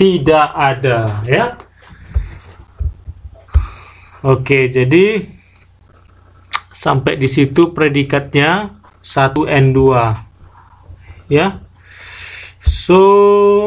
tidak ada ya Oke jadi sampai di situ predikatnya 1N2 ya so